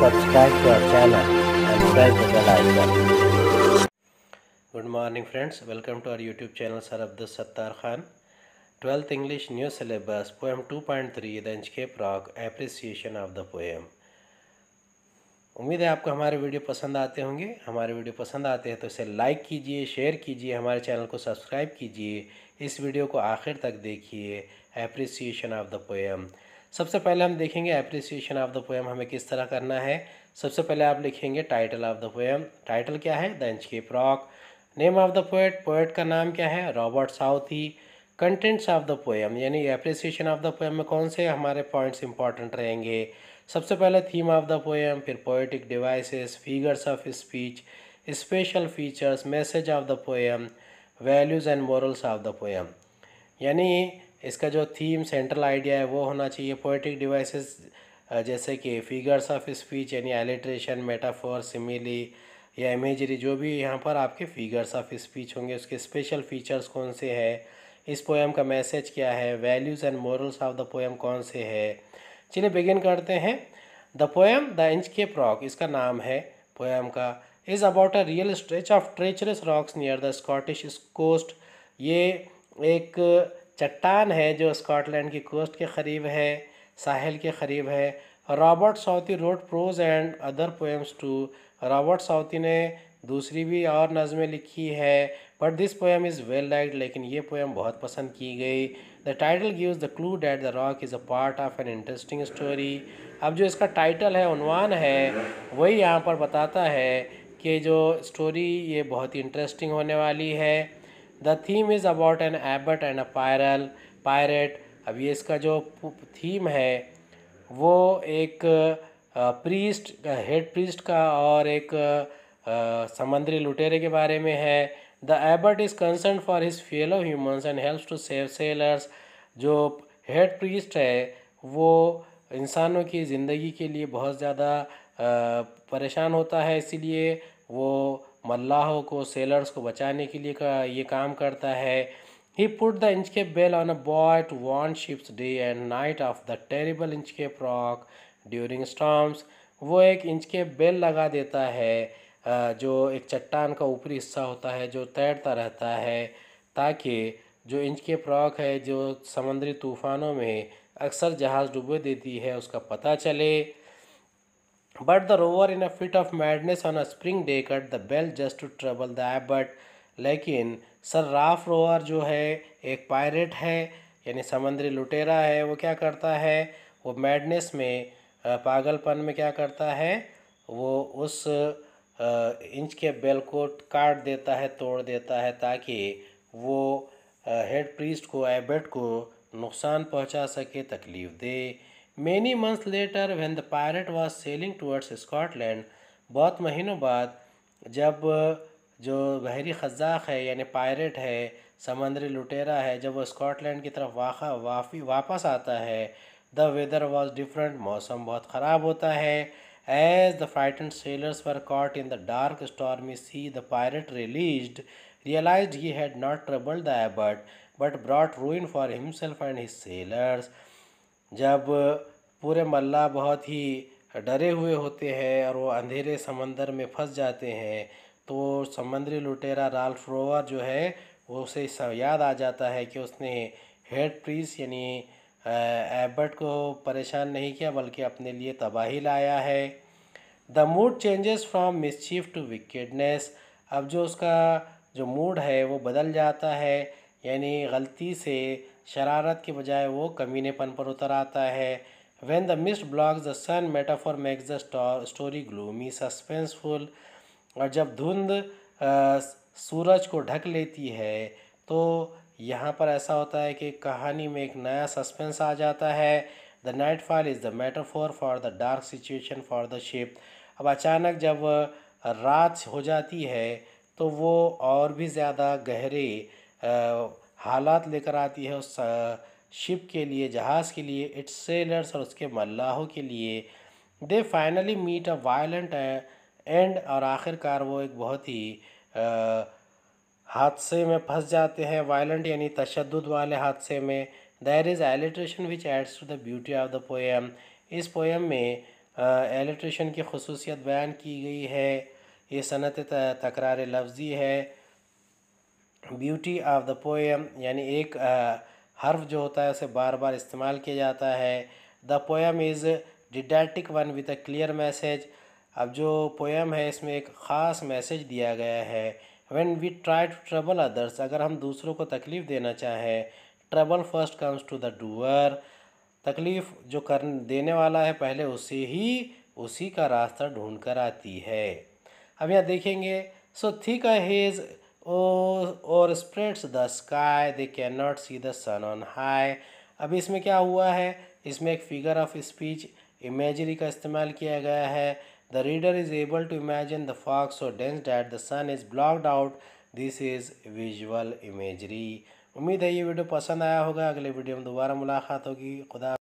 subscribe to our channel and press the bell icon. Good morning friends, welcome to our YouTube channel Sir Abdus Sattar Khan. 12th English New Syllabus, Poem 2.3, The Inchcape Rock, Appreciation of the Poem. उम्मीद है आपको हमारे video पसंद आते होंगे हमारे video पसंद आते हैं तो इसे लाइक कीजिए शेयर कीजिए हमारे चैनल को सब्सक्राइब कीजिए इस वीडियो को आखिर तक देखिए एप्रिसिएशन ऑफ द पोएम सबसे पहले हम देखेंगे अप्रिसिएशन ऑफ द पोएम हमें किस तरह करना है सबसे पहले आप लिखेंगे title of the poem title क्या है द के rock name of the poet poet का नाम क्या है Robert Southey contents of the poem यानी अप्रिसिएशन ऑफ द पोएम में कौन से हमारे पॉइंट्स इंपॉर्टेंट रहेंगे सबसे पहले थीम ऑफ द पोएम फिर poetic devices figures of speech special features message of the poem values and morals of the poem यानी इसका जो थीम सेंट्रल आइडिया है वो होना चाहिए पोइटिक डिवाइसेस जैसे कि फिगर्स ऑफ स्पीच यानी एलिट्रेशन मेटाफोर सिमिली या इमेजरी जो भी यहाँ पर आपके फिगर्स ऑफ स्पीच होंगे उसके स्पेशल फीचर्स कौन से हैं इस पोएम का मैसेज क्या है values and morals of the poem कौन से है चलिए बिगिन करते हैं द पोएम द इंच के प्रॉक इसका नाम है पोएम का is about a real stretch of treacherous rocks near the Scottish coast ये एक चट्टान है जो स्कॉटलैंड की कोस्ट के करीब है साहिल के करीब है Robert Southey wrote prose and other poems too Robert Southey ने दूसरी भी और नज़में लिखी है but this poem is well like लेकिन ये पोएम बहुत पसंद की गई the title gives the clue that the rock is a part of an interesting story अब जो इसका टाइटल है उनवान है वही यहाँ पर बताता है कि जो स्टोरी ये बहुत ही इंटरेस्टिंग होने वाली है the theme is about an abbot and a पायरल पायरेट अब ये इसका जो थीम है वो एक प्रीस्ट हेड प्रीस्ट का और एक समंदरी लुटेरे के बारे में है the abbot is concern for his fellow humans and helps to save sailors जो हेड प्रीस्ट है वो इंसानों की ज़िंदगी के लिए बहुत ज़्यादा परेशान होता है इसीलिए वो मल्लाहों को सेलर्स को बचाने के लिए का ये काम करता है he put the Inchcape bell on a buoy to वॉन्ट ships day and night of the terrible Inchcape rock during storms वो एक इंचकेप बेल लगा देता है जो एक चट्टान का ऊपरी हिस्सा होता है जो तैरता रहता है ताकि जो इंचकेप रॉक है जो समुद्री तूफ़ानों में अक्सर जहाज़ डूबे देती है उसका पता चले But the rover, in a fit of madness on a spring day, the the bell just to trouble the abbot. लेकिन सर राफ रोवर जो है एक पायरेट है यानी समुद्री लुटेरा है वो क्या करता है वो मैडनेस में पागलपन में क्या करता है वो उस इंच के बेल को काट देता है तोड़ देता है ताकि वो हेड प्रीस्ट को एबेट को नुकसान पहुंचा सके तकलीफ़ दे many months later when the pirate was sailing towards Scotland बहुत महीनों बाद जब जो बहरी खजाक है यानी पायरेट है समंदरी लुटेरा है जब वो स्कॉटलैंड की तरफ वाखा वाफी वापस आता है द वेदर वॉज डिफरेंट मौसम बहुत ख़राब होता है as the frightened sailors were caught in the dark stormy sea the pirate release realise he had not trouble the abbot but brought ruin for himself and his sailors जब पूरे मल्ला बहुत ही डरे हुए होते हैं और वो अंधेरे समंदर में फंस जाते हैं तो समंदरी लुटेरा राल्फ रोवर जो है वो उसे याद आ जाता है कि उसने हेड प्रीस यानी एबर्ट को परेशान नहीं किया बल्कि अपने लिए तबाही लाया है the mood changes from mischief to wickedness अब जो उसका जो मूड है वो बदल जाता है यानी गलती से शरारत के बजाय वो कमीनेपन पर उतर आता है when the mist blocks the sun metaphor makes the story gloomy suspenseful और जब धुंध सूरज को ढक लेती है तो यहाँ पर ऐसा होता है कि कहानी में एक नया सस्पेंस आ जाता है the night fall is the metaphor for the dark situation for the ship अब अचानक जब रात हो जाती है तो वो और भी ज़्यादा गहरे हालात लेकर आती है उस शिप के लिए जहाज़ के लिए इट्स सेलर्स और उसके मल्लाहों के लिए they finally meet a violent end और आखिरकार वो एक बहुत ही आ, हादसे में फंस जाते हैं वायलेंट यानी तशद वाले हादसे में there is alliteration which adds to the beauty of the poem इस पोएम में एलिट्रेशन की खसूसियत बयान की गई है ये सनत तकरार लफ्ज़ी है ब्यूटी ऑफ द पोएम यानी एक हर्फ जो होता है उसे बार बार इस्तेमाल किया जाता है the poem is didactic one with a clear message अब जो पोएम है इसमें एक ख़ास मैसेज दिया गया है when we try to trouble others अगर हम दूसरों को तकलीफ़ देना चाहें trouble first comes to the doer तकलीफ़ जो कर देने वाला है पहले उसे ही उसी का रास्ता ढूंढ कर आती है अब यहाँ देखेंगे सो थी का हेज़ और spreads the sky they cannot see the sun on high अब इसमें क्या हुआ है इसमें एक फिगर ऑफ स्पीच इमेजरी का इस्तेमाल किया गया है the reader is able to imagine the fogs और dense that the sun is blocked out this is visual imagery उम्मीद है ये वीडियो पसंद आया होगा अगले वीडियो में दोबारा मुलाकात होगी खुदा